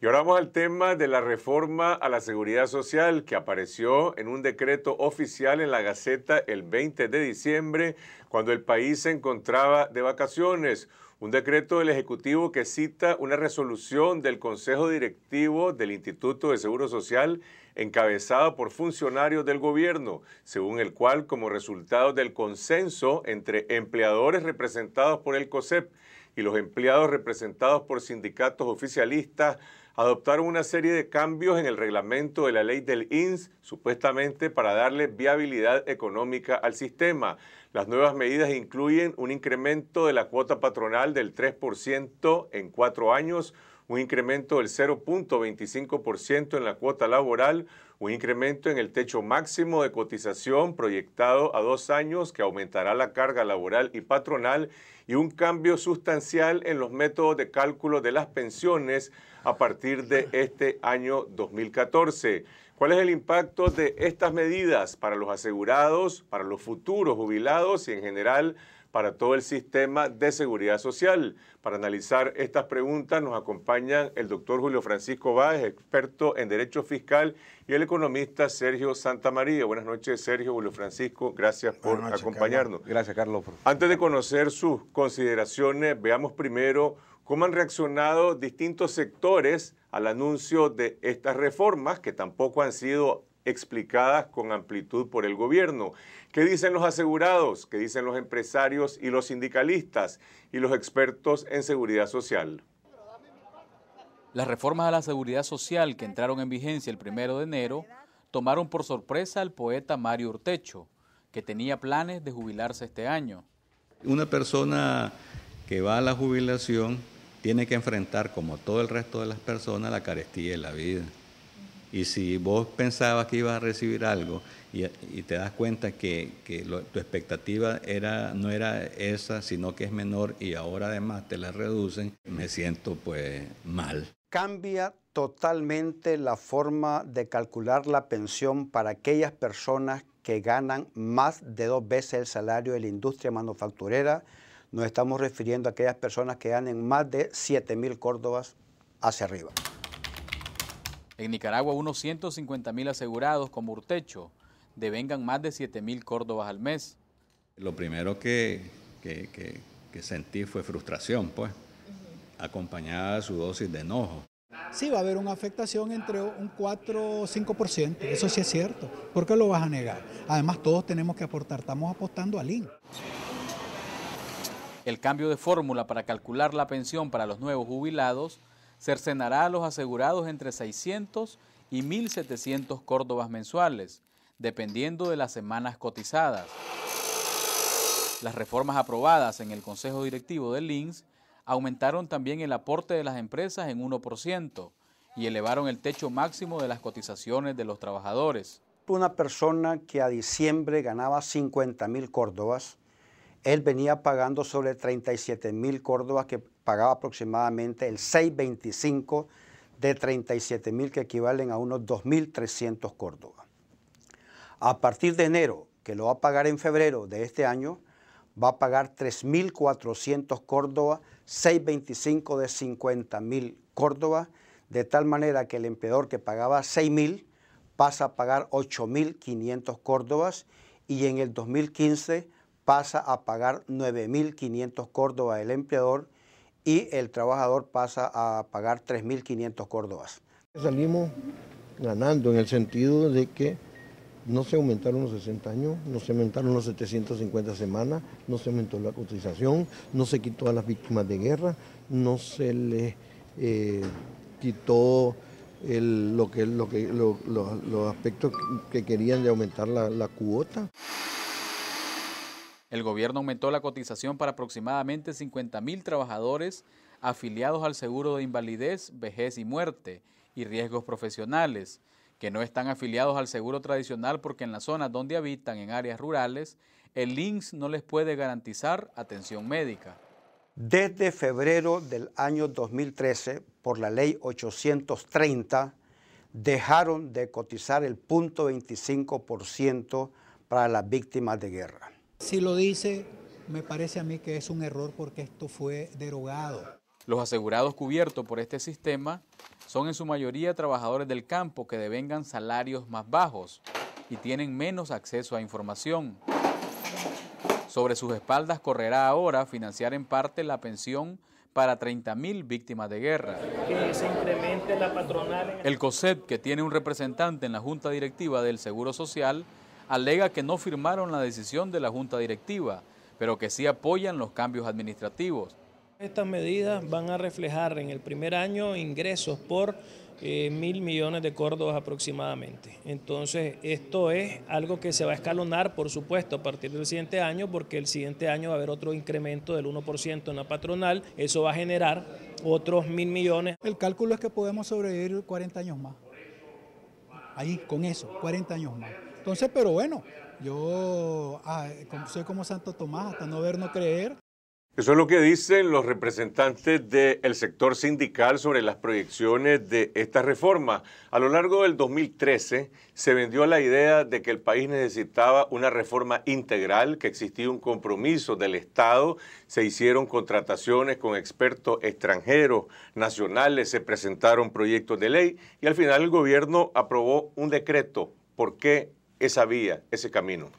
Y ahora vamos al tema de la reforma a la seguridad social que apareció en un decreto oficial en la Gaceta el 20 de diciembre cuando el país se encontraba de vacaciones. Un decreto del Ejecutivo que cita una resolución del Consejo Directivo del Instituto de Seguro Social encabezado por funcionarios del gobierno, según el cual, como resultado del consenso entre empleadores representados por el COSEP y los empleados representados por sindicatos oficialistas, adoptaron una serie de cambios en el reglamento de la ley del INS, supuestamente para darle viabilidad económica al sistema. Las nuevas medidas incluyen un incremento de la cuota patronal del 3% en cuatro años, un incremento del 0.25% en la cuota laboral, un incremento en el techo máximo de cotización proyectado a dos años que aumentará la carga laboral y patronal y un cambio sustancial en los métodos de cálculo de las pensiones a partir de este año 2014. ¿Cuál es el impacto de estas medidas para los asegurados, para los futuros jubilados y en general para todo el sistema de seguridad social. Para analizar estas preguntas nos acompañan el doctor Julio Francisco Báez, experto en Derecho Fiscal, y el economista Sergio Santamaría. Buenas noches, Sergio, Julio Francisco. Gracias por acompañarnos. Gracias, Carlos. Antes de conocer sus consideraciones, veamos primero cómo han reaccionado distintos sectores al anuncio de estas reformas que tampoco han sido explicadas con amplitud por el gobierno. ¿Qué dicen los asegurados? ¿Qué dicen los empresarios y los sindicalistas y los expertos en seguridad social? Las reformas a la seguridad social que entraron en vigencia el primero de enero tomaron por sorpresa al poeta Mario Urtecho, que tenía planes de jubilarse este año. Una persona que va a la jubilación tiene que enfrentar, como todo el resto de las personas, la carestía de la vida. Y si vos pensabas que ibas a recibir algo y, te das cuenta que, tu expectativa era, no era esa, sino que es menor y ahora además te la reducen, me siento pues mal. Cambia totalmente la forma de calcular la pensión para aquellas personas que ganan más de dos veces el salario de la industria manufacturera nos estamos refiriendo a aquellas personas que ganen más de 7 mil córdobas hacia arriba. En Nicaragua, unos 150 mil asegurados como Urtecho devengan más de 7 mil córdobas al mes. Lo primero que, sentí fue frustración, pues, acompañada de su dosis de enojo. Sí, va a haber una afectación entre un 4 o 5%, eso sí es cierto. ¿Por qué lo vas a negar? Además, todos tenemos que aportar, estamos apostando al IN. El cambio de fórmula para calcular la pensión para los nuevos jubilados cercenará a los asegurados entre 600 y 1.700 córdobas mensuales, dependiendo de las semanas cotizadas. Las reformas aprobadas en el Consejo Directivo del LINS aumentaron también el aporte de las empresas en 1% y elevaron el techo máximo de las cotizaciones de los trabajadores. Una persona que a diciembre ganaba 50.000 córdobas él venía pagando sobre 37 mil córdobas, que pagaba aproximadamente el 6,25 de 37 mil, que equivalen a unos 2.300 córdobas. A partir de enero, que lo va a pagar en febrero de este año, va a pagar 3.400 córdobas, 6,25 de 50 mil córdobas, de tal manera que el empleador que pagaba 6.000 pasa a pagar 8.500 córdobas y en el 2015 pasa a pagar 9.500 córdobas el empleador y el trabajador pasa a pagar 3.500 córdobas. Salimos ganando en el sentido de que no se aumentaron los 60 años, no se aumentaron los 750 semanas, no se aumentó la cotización, no se quitó a las víctimas de guerra, no se les eh, quitó lo que, los aspectos que querían de aumentar la cuota. El gobierno aumentó la cotización para aproximadamente 50.000 trabajadores afiliados al seguro de invalidez, vejez y muerte y riesgos profesionales, que no están afiliados al seguro tradicional porque en las zonas donde habitan, en áreas rurales, el INSS no les puede garantizar atención médica. Desde febrero del año 2013, por la ley 830, dejaron de cotizar el 0.25% para las víctimas de guerra. Si lo dice, me parece a mí que es un error porque esto fue derogado. Los asegurados cubiertos por este sistema son en su mayoría trabajadores del campo que devengan salarios más bajos y tienen menos acceso a información. Sobre sus espaldas correrá ahora financiar en parte la pensión para 30.000 víctimas de guerra. El COSEP, que tiene un representante en la Junta Directiva del Seguro Social, alega que no firmaron la decisión de la Junta Directiva, pero que sí apoyan los cambios administrativos. Estas medidas van a reflejar en el primer año ingresos por eh, mil millones de córdobas aproximadamente. Entonces, esto es algo que se va a escalonar, por supuesto, a partir del siguiente año, porque el siguiente año va a haber otro incremento del 1% en la patronal. Eso va a generar otros mil millones. El cálculo es que podemos sobrevivir 40 años más. Ahí, con eso, 40 años más. Entonces, pero bueno, yo ah, soy como Santo Tomás, hasta no ver, no creer. Eso es lo que dicen los representantes del sector sindical sobre las proyecciones de esta reforma. A lo largo del 2013 se vendió la idea de que el país necesitaba una reforma integral, que existía un compromiso del Estado, se hicieron contrataciones con expertos extranjeros, nacionales, se presentaron proyectos de ley y al final el gobierno aprobó un decreto. ¿Por qué esa vía, ese camino?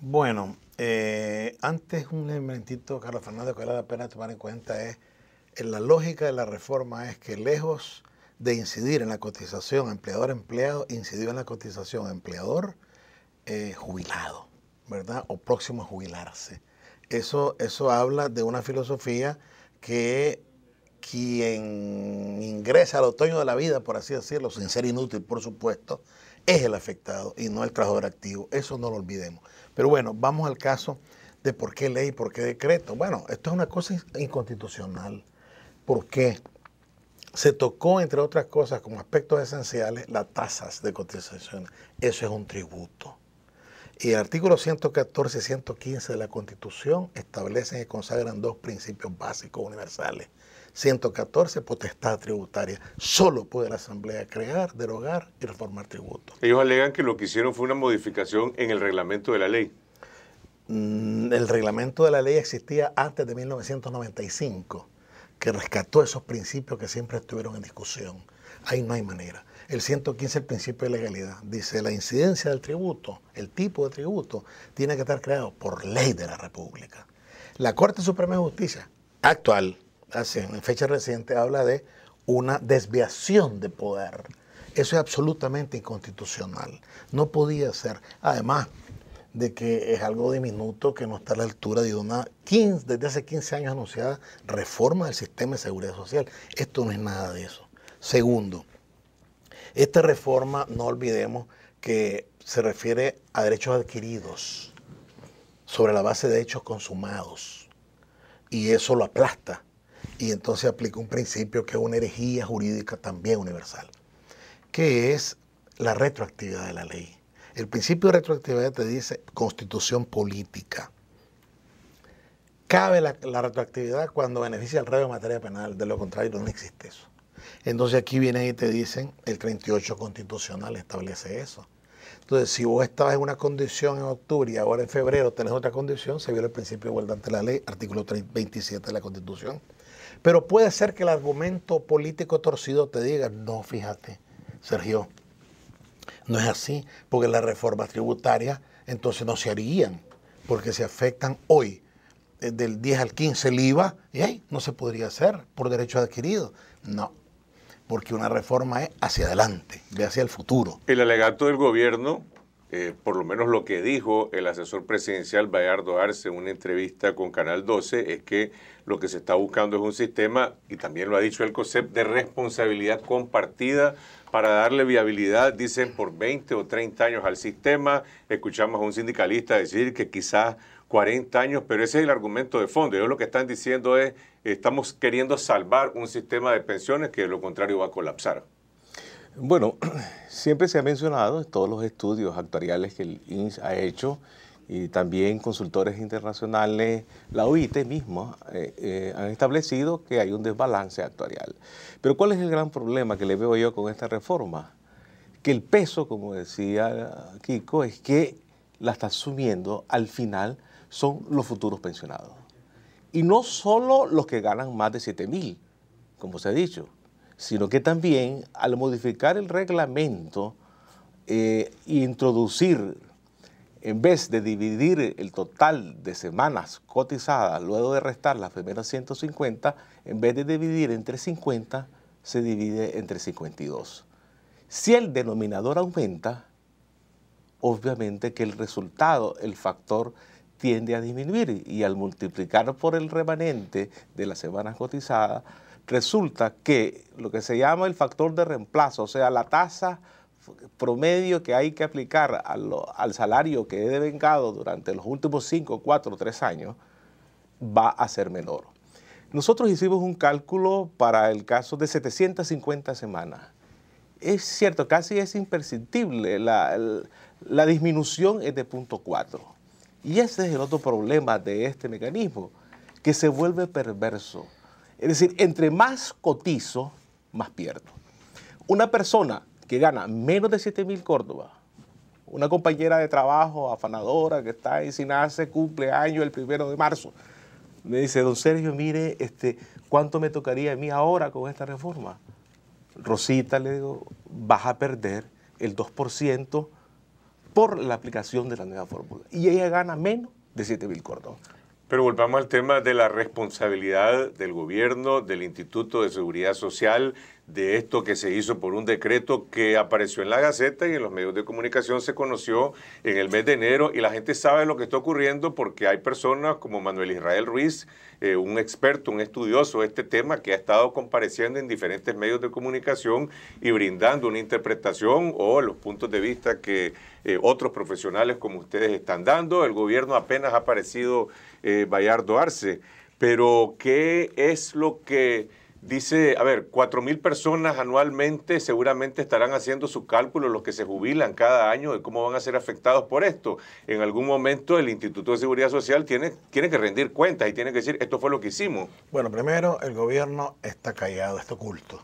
Bueno, eh, antes un elementito, Carlos Fernando, que vale la pena tomar en cuenta es, en eh, la lógica de la reforma es que lejos de incidir en la cotización empleador-empleado, incidió en la cotización empleador-jubilado, eh, ¿verdad? O próximo a jubilarse. Eso, eso habla de una filosofía que quien ingresa al otoño de la vida, por así decirlo, sin ser inútil, por supuesto, es el afectado y no el trabajador activo. Eso no lo olvidemos. Pero bueno, vamos al caso de por qué ley, por qué decreto. Bueno, esto es una cosa inconstitucional. porque Se tocó, entre otras cosas, como aspectos esenciales, las tasas de cotización. Eso es un tributo. Y el artículo 114 y 115 de la Constitución establecen y consagran dos principios básicos universales. 114, potestad tributaria. Solo puede la Asamblea crear, derogar y reformar tributos. Ellos alegan que lo que hicieron fue una modificación en el reglamento de la ley. Mm, el reglamento de la ley existía antes de 1995, que rescató esos principios que siempre estuvieron en discusión. Ahí no hay manera. El 115, el principio de legalidad, dice la incidencia del tributo, el tipo de tributo, tiene que estar creado por ley de la República. La Corte Suprema de Justicia actual, en fecha reciente, habla de una desviación de poder. Eso es absolutamente inconstitucional. No podía ser. Además de que es algo diminuto que no está a la altura de una 15, desde hace 15 años anunciada reforma del sistema de seguridad social. Esto no es nada de eso. Segundo, esta reforma, no olvidemos que se refiere a derechos adquiridos sobre la base de hechos consumados. Y eso lo aplasta. Y entonces aplica un principio que es una herejía jurídica también universal, que es la retroactividad de la ley. El principio de retroactividad te dice constitución política. Cabe la, retroactividad cuando beneficia al rey en materia penal, de lo contrario no existe eso. Entonces aquí vienen y te dicen, el 38 constitucional establece eso. Entonces, si vos estabas en una condición en octubre y ahora en febrero tenés otra condición, se viola el principio de igualdad ante la ley, artículo 27 de la Constitución. Pero puede ser que el argumento político torcido te diga, no, fíjate, Sergio, no es así, porque las reformas tributarias entonces no se harían, porque se afectan hoy eh, del 10 al 15 el IVA, y no se podría hacer por derecho adquirido. No, porque una reforma es hacia adelante, de hacia el futuro. El alegato del gobierno, eh, por lo menos lo que dijo el asesor presidencial Bayardo Arce en una entrevista con Canal 12, es que lo que se está buscando es un sistema, y también lo ha dicho el COSEP, de responsabilidad compartida para darle viabilidad, dicen, por 20 o 30 años al sistema. Escuchamos a un sindicalista decir que quizás 40 años, pero ese es el argumento de fondo. ...yo lo que están diciendo es, estamos queriendo salvar un sistema de pensiones que de lo contrario va a colapsar. Bueno, siempre se ha mencionado en todos los estudios actuariales que el INS ha hecho y también consultores internacionales, la OIT misma, eh, eh, han establecido que hay un desbalance actuarial. Pero ¿cuál es el gran problema que le veo yo con esta reforma? Que el peso, como decía Kiko, es que la está asumiendo al final son los futuros pensionados. Y no solo los que ganan más de 7 mil, como se ha dicho, sino que también al modificar el reglamento eh, e introducir, en vez de dividir el total de semanas cotizadas luego de restar las primeras 150, en vez de dividir entre 50, se divide entre 52. Si el denominador aumenta, obviamente que el resultado, el factor tiende a disminuir y al multiplicar por el remanente de las semanas cotizadas, resulta que lo que se llama el factor de reemplazo, o sea, la tasa promedio que hay que aplicar al, salario que he devengado durante los últimos 5, 4, 3 años, va a ser menor. Nosotros hicimos un cálculo para el caso de 750 semanas. Es cierto, casi es imperceptible, la, disminución es de punto y ese es el otro problema de este mecanismo, que se vuelve perverso. Es decir, entre más cotizo, más pierdo. Una persona que gana menos de 7 mil Córdoba, una compañera de trabajo afanadora que está en Sinace, cumple año el primero de marzo, me dice, don Sergio, mire, este, ¿cuánto me tocaría a mí ahora con esta reforma? Rosita, le digo, vas a perder el 2% por la aplicación de la nueva fórmula. Y ella gana menos de 7 mil Pero volvamos al tema de la responsabilidad del gobierno, del Instituto de Seguridad Social, de esto que se hizo por un decreto que apareció en la Gaceta y en los medios de comunicación se conoció en el mes de enero y la gente sabe lo que está ocurriendo porque hay personas como Manuel Israel Ruiz eh, un experto, un estudioso de este tema que ha estado compareciendo en diferentes medios de comunicación y brindando una interpretación o los puntos de vista que eh, otros profesionales como ustedes están dando. El gobierno apenas ha aparecido eh, Bayardo Arce, pero ¿qué es lo que Dice, a ver, 4.000 personas anualmente seguramente estarán haciendo su cálculo, los que se jubilan cada año, de cómo van a ser afectados por esto. En algún momento el Instituto de Seguridad Social tiene, tiene que rendir cuentas y tiene que decir, esto fue lo que hicimos. Bueno, primero, el gobierno está callado, está oculto.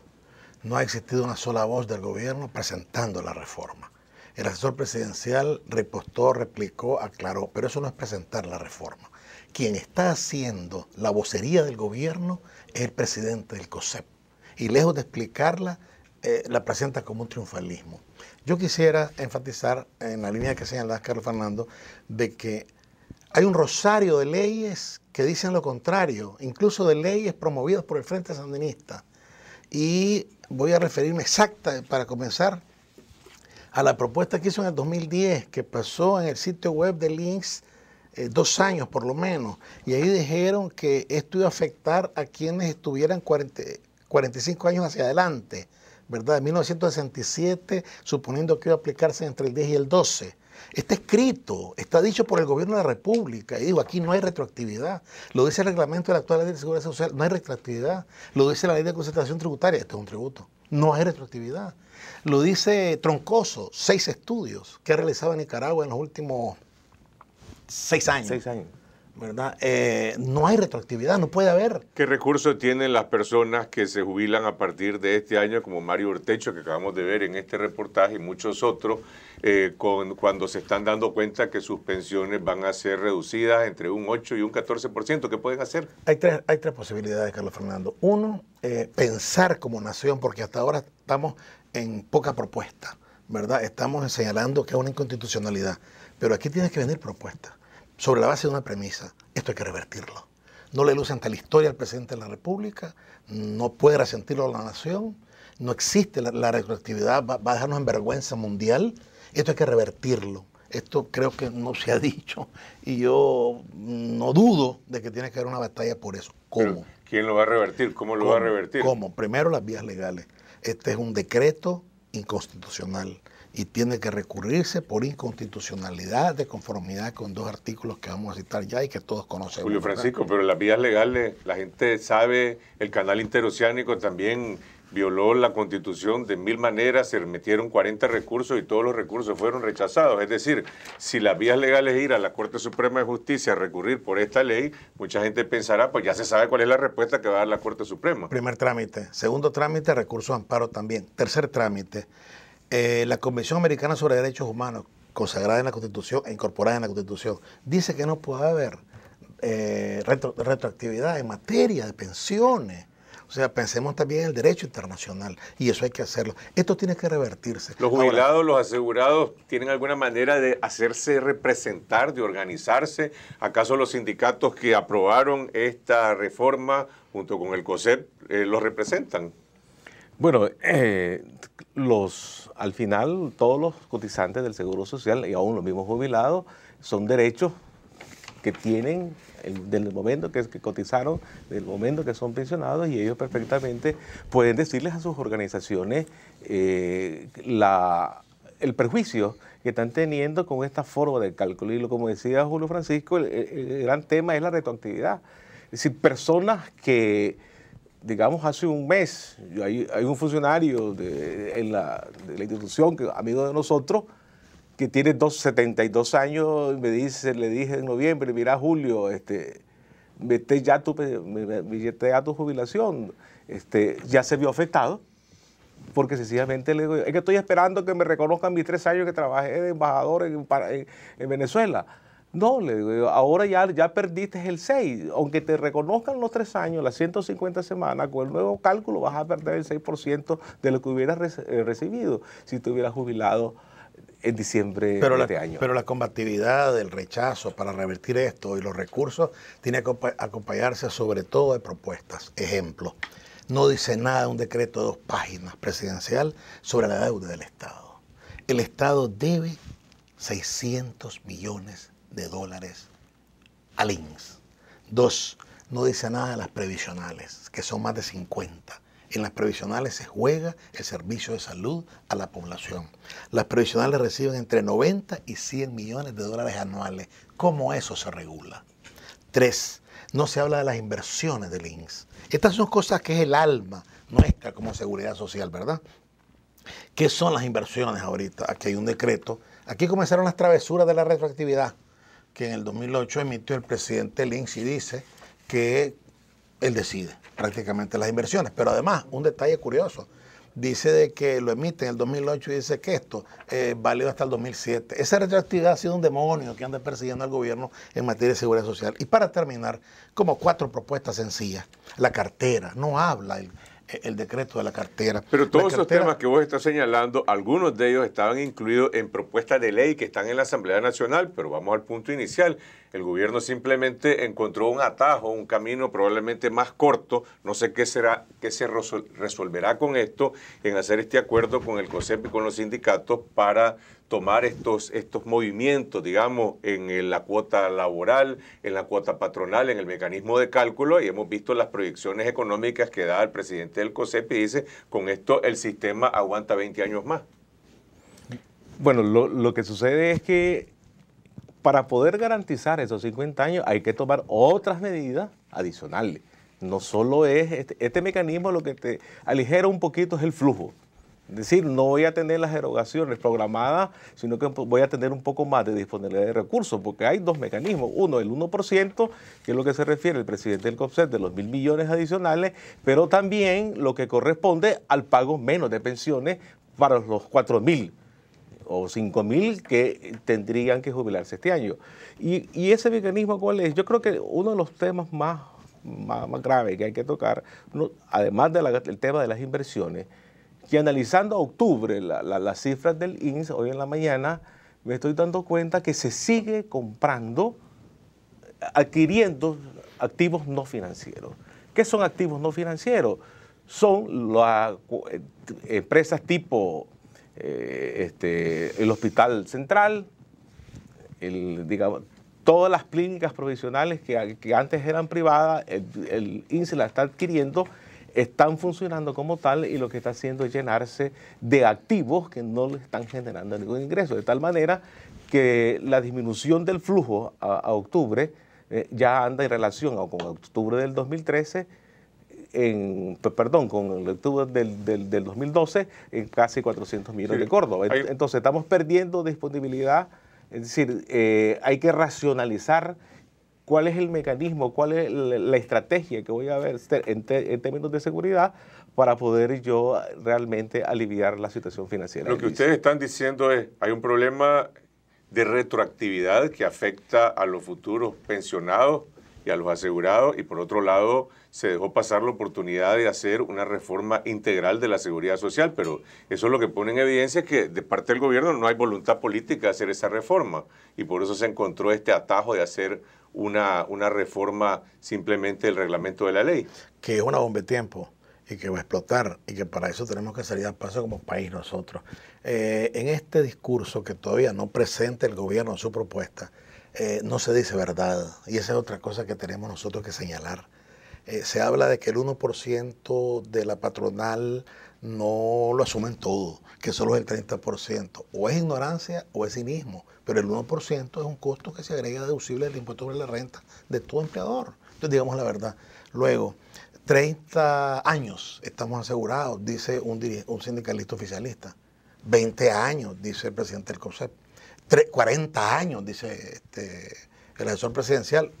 No ha existido una sola voz del gobierno presentando la reforma. El asesor presidencial repostó, replicó, aclaró, pero eso no es presentar la reforma. Quien está haciendo la vocería del gobierno es el presidente del COSEP. Y lejos de explicarla, eh, la presenta como un triunfalismo. Yo quisiera enfatizar en la línea que señalaba Carlos Fernando de que hay un rosario de leyes que dicen lo contrario, incluso de leyes promovidas por el Frente Sandinista. Y voy a referirme exacta para comenzar a la propuesta que hizo en el 2010, que pasó en el sitio web de Links eh, dos años por lo menos, y ahí dijeron que esto iba a afectar a quienes estuvieran 45 años hacia adelante, ¿verdad? En 1967, suponiendo que iba a aplicarse entre el 10 y el 12. Está escrito, está dicho por el gobierno de la República. Y digo, aquí no hay retroactividad. Lo dice el reglamento de la actual ley de seguridad social, no hay retroactividad. Lo dice la ley de concentración tributaria, esto es un tributo. No hay retroactividad. Lo dice Troncoso, seis estudios que ha realizado en Nicaragua en los últimos seis años. años. ¿Verdad? Eh, no hay retroactividad, no puede haber. ¿Qué recursos tienen las personas que se jubilan a partir de este año, como Mario Urtecho, que acabamos de ver en este reportaje, y muchos otros, eh, con, cuando se están dando cuenta que sus pensiones van a ser reducidas entre un 8 y un 14%? ¿Qué pueden hacer? Hay tres, hay tres posibilidades, Carlos Fernando. Uno, eh, pensar como nación, porque hasta ahora estamos en poca propuesta, ¿verdad? Estamos señalando que es una inconstitucionalidad, pero aquí tiene que venir propuesta sobre la base de una premisa. Esto hay que revertirlo. No le luce ante la historia al presidente de la República, no puede resentirlo a la nación, no existe la, retroactividad, va, a dejarnos en vergüenza mundial. Esto hay que revertirlo. Esto creo que no se ha dicho y yo no dudo de que tiene que haber una batalla por eso. ¿Cómo? ¿Quién lo va a revertir? ¿Cómo lo va a revertir? ¿Cómo? Primero las vías legales. Este es un decreto inconstitucional y tiene que recurrirse por inconstitucionalidad de conformidad con dos artículos que vamos a citar ya y que todos conocemos. Julio Francisco, pero las vías legales, la gente sabe, el canal interoceánico también violó la constitución de mil maneras, se metieron 40 recursos y todos los recursos fueron rechazados. Es decir, si las vías legales ir a la Corte Suprema de Justicia a recurrir por esta ley, mucha gente pensará, pues ya se sabe cuál es la respuesta que va a dar la Corte Suprema. Primer trámite, segundo trámite, recurso amparo también. Tercer trámite, eh, la Convención Americana sobre Derechos Humanos, consagrada en la Constitución e incorporada en la Constitución, dice que no puede haber eh, retroactividad en materia de pensiones o sea, pensemos también en el derecho internacional y eso hay que hacerlo. Esto tiene que revertirse. Los jubilados, los asegurados, ¿tienen alguna manera de hacerse representar, de organizarse? ¿Acaso los sindicatos que aprobaron esta reforma junto con el COSEP eh, los representan? Bueno, eh, los, al final todos los cotizantes del Seguro Social y aún los mismos jubilados son derechos que tienen el, del momento que, que, cotizaron, del momento que son pensionados y ellos perfectamente pueden decirles a sus organizaciones eh, el perjuicio que están teniendo con esta forma de cálculo. Y como decía Julio Francisco, el, gran tema es la retroactividad. Es decir, personas que digamos, hace un mes, hay, un funcionario de, la, institución, que, amigo de nosotros, que tiene 72 años, me dice, le dije en noviembre, mira Julio, este, ya tu, tu jubilación, este, ya se vio afectado, porque sencillamente le digo, es que estoy esperando que me reconozcan mis tres años que trabajé de embajador en, Venezuela. No, le digo, ahora ya, ya perdiste el 6. Aunque te reconozcan los tres años, las 150 semanas, con el nuevo cálculo vas a perder el 6% de lo que hubieras eh, recibido si te hubieras jubilado en diciembre pero de este año. Pero la combatividad, el rechazo para revertir esto y los recursos tiene que acompañarse sobre todo de propuestas. Ejemplo, no dice nada un decreto de dos páginas presidencial sobre la deuda del Estado. El Estado debe 600 millones de dólares al INS. Dos, no dice nada de las previsionales, que son más de 50. En las previsionales se juega el servicio de salud a la población. Las previsionales reciben entre 90 y 100 millones de dólares anuales. ¿Cómo eso se regula? Tres, no se habla de las inversiones del INSS. Estas son cosas que es el alma nuestra como seguridad social, ¿verdad? ¿Qué son las inversiones ahorita? Aquí hay un decreto. Aquí comenzaron las travesuras de la retroactividad que en el 2008 emitió el presidente Links y dice que él decide prácticamente las inversiones. Pero además, un detalle curioso, dice de que lo emite en el 2008 y dice que esto eh, válido hasta el 2007. Esa retroactividad ha sido un demonio que anda persiguiendo al gobierno en materia de seguridad social. Y para terminar, como cuatro propuestas sencillas. La cartera, no habla el, decreto de la cartera. Pero todos esos temas que vos estás señalando, algunos de ellos estaban incluidos en propuestas de ley que están en la Asamblea Nacional, pero vamos al punto inicial. El gobierno simplemente encontró un atajo, un camino probablemente más corto. No sé qué será, qué se resolverá con esto en hacer este acuerdo con el COSEP y con los sindicatos para tomar estos, estos movimientos, digamos, en la cuota laboral, en la cuota patronal, en el mecanismo de cálculo, y hemos visto las proyecciones económicas que da el presidente del COSEP y dice, con esto el sistema aguanta 20 años más. Bueno, lo que sucede es que para poder garantizar esos 50 años hay que tomar otras medidas adicionales. No solo es este, este, mecanismo lo que te aligera un poquito es el flujo. Es decir, no voy a tener las erogaciones programadas, sino que voy a tener un poco más de disponibilidad de recursos, porque hay dos mecanismos. Uno, el 1%, que es lo que se refiere el presidente del COPSET de los mil millones adicionales, pero también lo que corresponde al pago menos de pensiones para los cuatro mil o 5.000 que tendrían que jubilarse este año. Y, ese mecanismo cuál es? Yo creo que uno de los temas más, más, graves que hay que tocar, además del tema de las inversiones, que analizando a octubre las cifras del INS hoy en la mañana, me estoy dando cuenta que se sigue comprando, adquiriendo activos no financieros. ¿Qué son activos no financieros? Son las eh, empresas tipo eh, este, el hospital central, digamos, todas las clínicas provisionales que, antes eran privadas, el, INSE la está adquiriendo, están funcionando como tal y lo que está haciendo es llenarse de activos que no le están generando ningún ingreso, de tal manera que la disminución del flujo a, octubre eh, ya anda en relación con octubre del 2013 en, perdón, con el octubre del, 2012 en casi 400 millones de Córdoba. Entonces estamos perdiendo disponibilidad, es decir, eh, hay que racionalizar cuál es el mecanismo, cuál es la estrategia que voy a ver en, en términos de seguridad para poder yo realmente aliviar la situación financiera. Lo que ustedes están diciendo es, hay un problema de retroactividad que afecta a los futuros pensionados y a los asegurados y por otro lado se dejó pasar la oportunidad de hacer una reforma integral de la seguridad social, pero eso es lo que pone en evidencia que de parte del gobierno no hay voluntad política de hacer esa reforma y por eso se encontró este atajo de hacer una, una reforma simplemente del reglamento de la ley. Que es una bomba de tiempo y que va a explotar y que para eso tenemos que salir al paso como país nosotros. Eh, en este discurso que todavía no presenta el gobierno su propuesta, eh, no se dice verdad. Y esa es otra cosa que tenemos nosotros que señalar. Eh, se habla de que el 1% de la patronal no lo asumen todo, que solo es el 30%. O es ignorancia o es cinismo. Pero el 1% es un costo que se agrega deducible del impuesto sobre la renta de todo empleador. Entonces, digamos la verdad. Luego, 30 años estamos asegurados, dice un, un sindicalista oficialista. 20 años, dice el presidente del COSEP. 40 años, dice este, el asesor presidencial.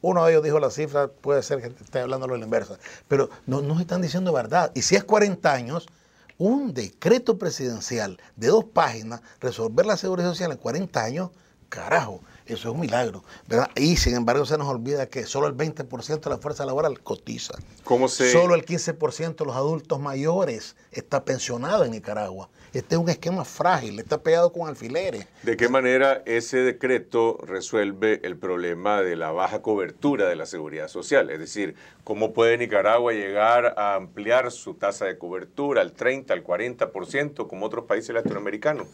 Uno de ellos dijo la cifra, puede ser que esté hablando lo la inversa, pero no nos están diciendo verdad. Y si es 40 años, un decreto presidencial de dos páginas, resolver la seguridad social en 40 años, carajo, eso es un milagro. ¿verdad? Y sin embargo se nos olvida que solo el 20% de la fuerza laboral cotiza. ¿Cómo se... Solo el 15% de los adultos mayores está pensionado en Nicaragua. Este es un esquema frágil, está pegado con alfileres. ¿De qué manera ese decreto resuelve el problema de la baja cobertura de la seguridad social? Es decir, ¿cómo puede Nicaragua llegar a ampliar su tasa de cobertura al 30, al 40%, como otros países latinoamericanos?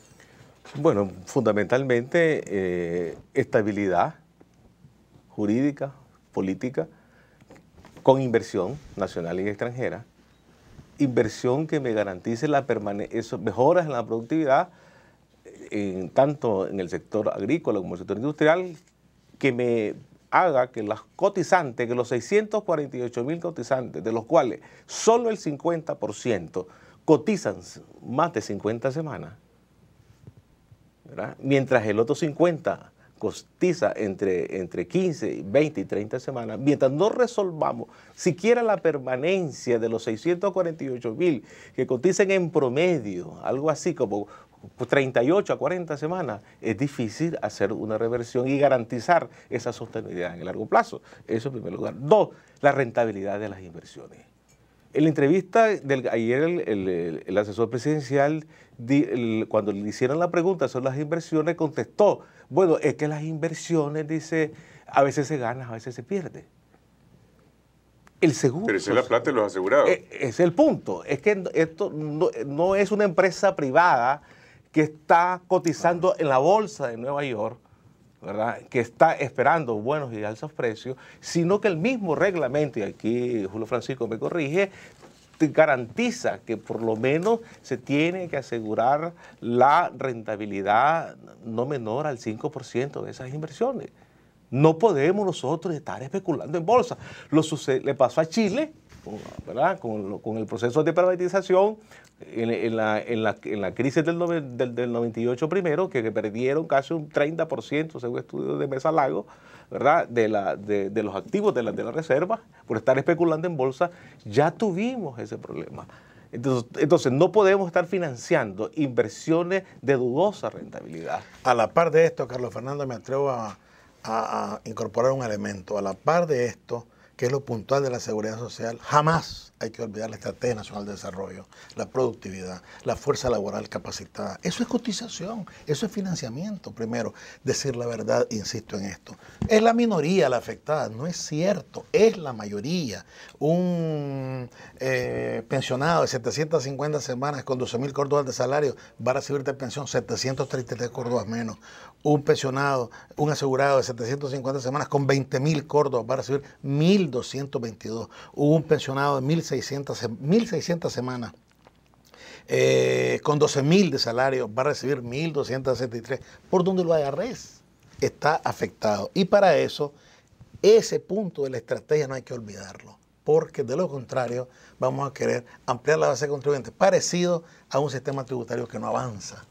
Bueno, fundamentalmente eh, estabilidad jurídica, política, con inversión nacional y extranjera, inversión que me garantice la eso, mejoras en la productividad, tanto en el sector agrícola como en el sector industrial, que me haga que los cotizantes, que los 648 mil cotizantes, de los cuales solo el 50% cotizan más de 50 semanas, Mientras el otro 50 cotiza entre, entre 15, 20 y 30 semanas, mientras no resolvamos siquiera la permanencia de los 648 mil que cotizan en promedio, algo así como 38 a 40 semanas, es difícil hacer una reversión y garantizar esa sostenibilidad en el largo plazo. Eso en primer lugar. Dos, la rentabilidad de las inversiones. En la entrevista del, ayer el, asesor presidencial, cuando le hicieron la pregunta sobre las inversiones, contestó, bueno, es que las inversiones, dice, a veces se gana, a veces se pierde. El seguro. Pero es la plata de los asegurados. E, es, el punto. Es que esto no es una empresa privada que está cotizando en la bolsa de Nueva York que está esperando buenos y altos precios, sino que el mismo reglamento, y aquí Julio Francisco me corrige, garantiza que por lo menos se tiene que asegurar la rentabilidad no menor al 5% de esas inversiones. No podemos nosotros estar especulando en bolsa. Lo le pasó a Chile, ¿verdad? Con, el proceso de privatización en, la, crisis del, del, 98 primero, que perdieron casi un 30%, según estudios de Mesa Lago, De, la, de, los activos de la, de reserva por estar especulando en bolsa, ya tuvimos ese problema. Entonces, entonces, no podemos estar financiando inversiones de dudosa rentabilidad. A la par de esto, Carlos Fernando, me atrevo a, incorporar un elemento. A la par de esto, que es lo puntual de la seguridad social. Jamás hay que olvidar la Estrategia Nacional de Desarrollo, la productividad, la fuerza laboral capacitada. Eso es cotización, eso es financiamiento. Primero, decir la verdad, insisto en esto. Es la minoría la afectada, no es cierto, es la mayoría. Un eh, pensionado de 750 semanas con 12 mil córdobas de salario va a recibir de pensión 733 córdobas menos. Un pensionado, un asegurado de 750 semanas con 20 mil córdobas va a recibir 1.222. Un pensionado de 1.600 1.600, semanas. Eh, con 12.000 de salario va a recibir 1.263. Por donde lo agarres está afectado. Y para eso, ese punto de la estrategia no hay que olvidarlo, porque de lo contrario vamos a querer ampliar la base de contribuyentes, parecido a un sistema tributario que no avanza.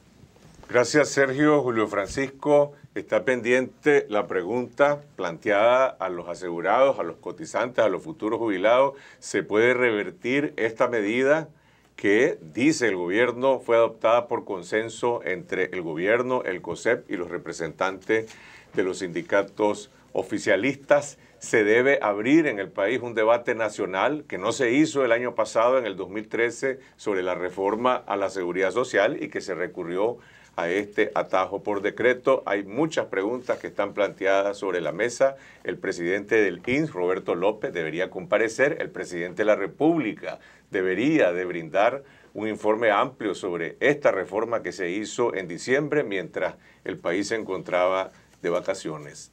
Gracias, Sergio. Julio Francisco, está pendiente la pregunta planteada a los asegurados, a los cotizantes, a los futuros jubilados. ¿Se puede revertir esta medida que, dice el gobierno, fue adoptada por consenso entre el gobierno, el COSEP y los representantes de los sindicatos oficialistas? se debe abrir en el país un debate nacional que no se hizo el año pasado, en el 2013, sobre la reforma a la seguridad social y que se recurrió a este atajo por decreto. Hay muchas preguntas que están planteadas sobre la mesa. El presidente del INS, Roberto López, debería comparecer. El presidente de la República debería de brindar un informe amplio sobre esta reforma que se hizo en diciembre mientras el país se encontraba de vacaciones.